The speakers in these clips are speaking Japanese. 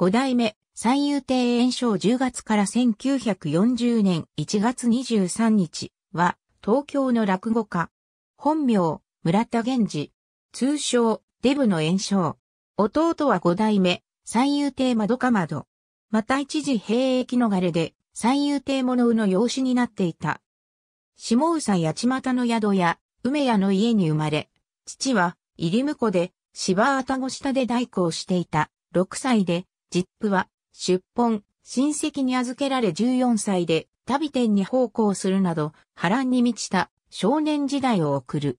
五代目、三遊亭炎章10月から1940年1月23日は、東京の落語家。本名、村田源氏。通称、デブの炎章。弟は五代目、三遊亭窓か窓。また一時兵役逃れで、三遊亭物の養子になっていた。下宇佐八幡の宿や、梅屋の家に生まれ、父は、入り婿で、芝たご下で大工をしていた。6歳で、ジップは、出本、親戚に預けられ14歳で、旅店に奉公するなど、波乱に満ちた少年時代を送る。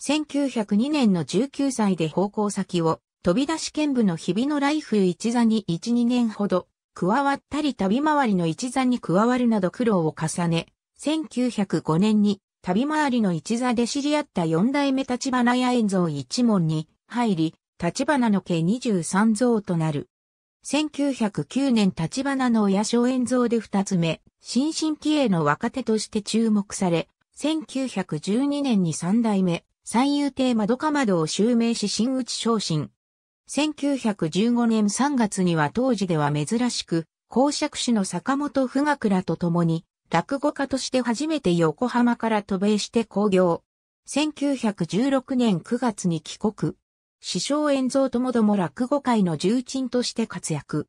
1902年の19歳で奉公先を、飛び出し剣部の日々のライフ一座に1、2年ほど、加わったり旅回りの一座に加わるなど苦労を重ね、1905年に旅回りの一座で知り合った四代目立花屋円蔵一門に入り、立花の家23蔵となる。1909年立花の親小演像で二つ目、新進気鋭の若手として注目され、1912年に三代目、三遊亭窓か窓を襲名し新内昇進。1915年3月には当時では珍しく、公爵士の坂本富岳らと共に、落語家として初めて横浜から渡米して興行。1916年9月に帰国。師匠炎蔵ともども落語界の重鎮として活躍。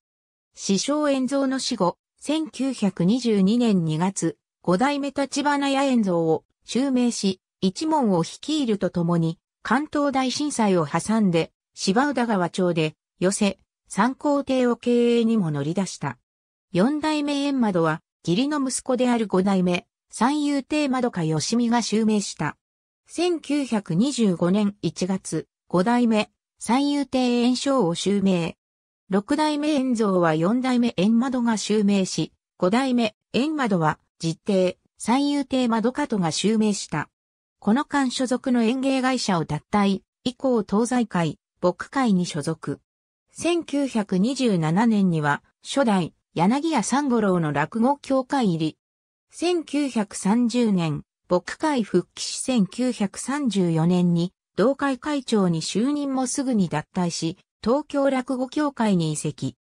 師匠炎蔵の死後、1922年2月、五代目立花屋炎蔵を襲名し、一門を率いるとともに、関東大震災を挟んで、芝浦川町で、寄せ、参考亭を経営にも乗り出した。四代目円窓は、義理の息子である五代目、三遊亭窓か吉見が襲名した。1925年1月、五代目、三遊亭円章を襲名。六代目円蔵は四代目円窓が襲名し、五代目円窓は実定、三遊亭窓門が襲名した。この間所属の演芸会社を脱退、以降東西会、牧会に所属。1927年には、初代、柳谷三五郎の落語協会入り。1930年、牧会復帰し1934年に同会会長に就任もすぐに脱退し、東京落語協会に移籍。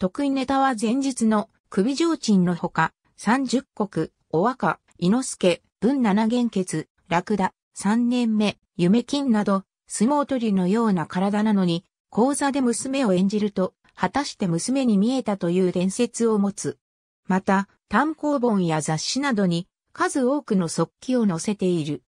得意ネタは前日の首上鎮のほか、三十国、お若、伊之助、文七元傑、楽田、三年目、夢金など、相撲取りのような体なのに、講座で娘を演じると、果たして娘に見えたという伝説を持つ。また、単行本や雑誌などに数多くの速記を載せている。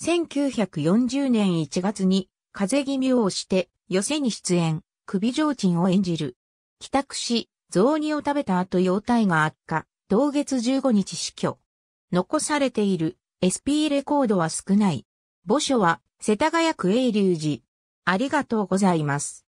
1940年1月に風邪気味をして寄せに出演、首上鎮を演じる。帰宅し、雑煮を食べた後容体が悪化、同月15日死去。残されている SP レコードは少ない。墓所は世田谷区永隆寺。ありがとうございます。